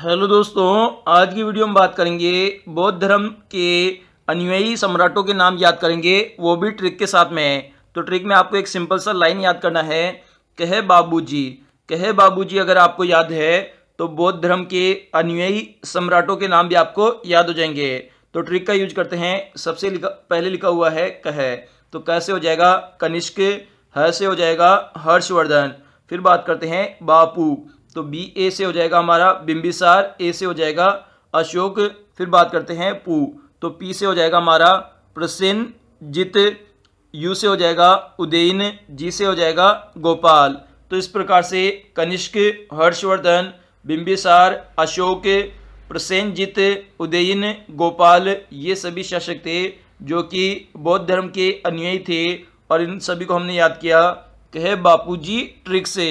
hello दोस्तों आज की वीडियो में बात करेंगे बौद्ध धर्म के अनुयायी सम्राटों के नाम याद करेंगे वो भी ट्रिक के साथ में है तो ट्रिक में आपको एक सिंपल सा लाइन याद करना है कहे बाबूजी कहे बाबूजी अगर आपको याद है तो बौद्ध धर्म के अनुयायी सम्राटों के नाम भी आपको याद हो जाएंगे तो ट्रिक का यूज करते हैं सबसे लिखा, पहले लिखा हुआ है कहे तो कैसे हो जाएगा कनिष्क ह से हो जाएगा हर्षवर्धन फिर बात करते हैं बापू तो बी ए से हो जाएगा हमारा बिम्बिसार ए से हो जाएगा अशोक फिर बात करते हैं पू तो पी से हो जाएगा हमारा प्रसेन जित यू से हो जाएगा उदयन जी से हो जाएगा गोपाल तो इस प्रकार से कनिष्क हर्षवर्धन बिम्बिसार अशोक जित उदयन गोपाल ये सभी शासक थे जो कि बौद्ध धर्म के अनुयायी थे और इन सभी को हमने याद किया कहे बापूजी ट्रिक से